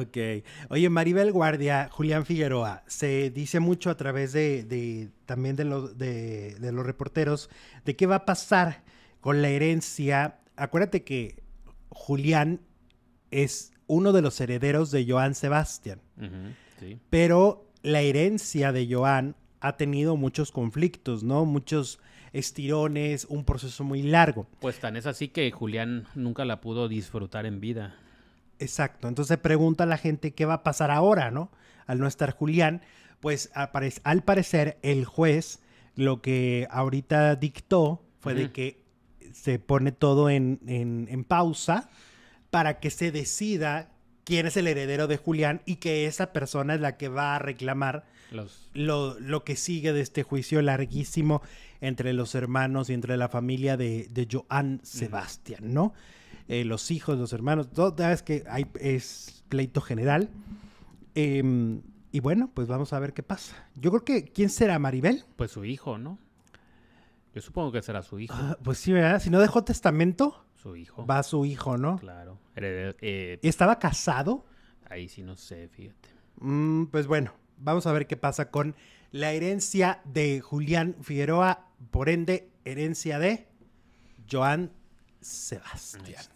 Ok. Oye, Maribel Guardia, Julián Figueroa, se dice mucho a través de, también de, los de, los reporteros de qué va a pasar con la herencia. Acuérdate que Julián es uno de los herederos de Joan Sebastián. Pero la herencia de Joan ha tenido muchos conflictos, ¿no? Muchos estirones, un proceso muy largo. Pues tan es así que Julián nunca la pudo disfrutar en vida. Exacto. Entonces pregunta a la gente qué va a pasar ahora, ¿no? Al no estar Julián, pues al parecer el juez lo que ahorita dictó fue de que se pone todo en, pausa para que se decida quién es el heredero de Julián y que esa persona es la que va a reclamar lo, que sigue de este juicio larguísimo entre los hermanos y entre la familia de, de Joan Sebastián, ¿no? Eh, los hijos, los hermanos, toda vez que hay, es pleito general. Em, y bueno, pues vamos a ver qué pasa. Yo creo que, ¿quién será Maribel? Pues su hijo, ¿no? Yo supongo que será su hijo. Ah, pues sí, ¿verdad? Si no dejó testamento, su hijo. Va su hijo, ¿no? Claro. Heredero, eh, ¿Estaba casado? Ahí sí no sé, fíjate. Mm, pues bueno, vamos a ver qué pasa con la herencia de Julián Figueroa, por ende, herencia de Joan Sebastián.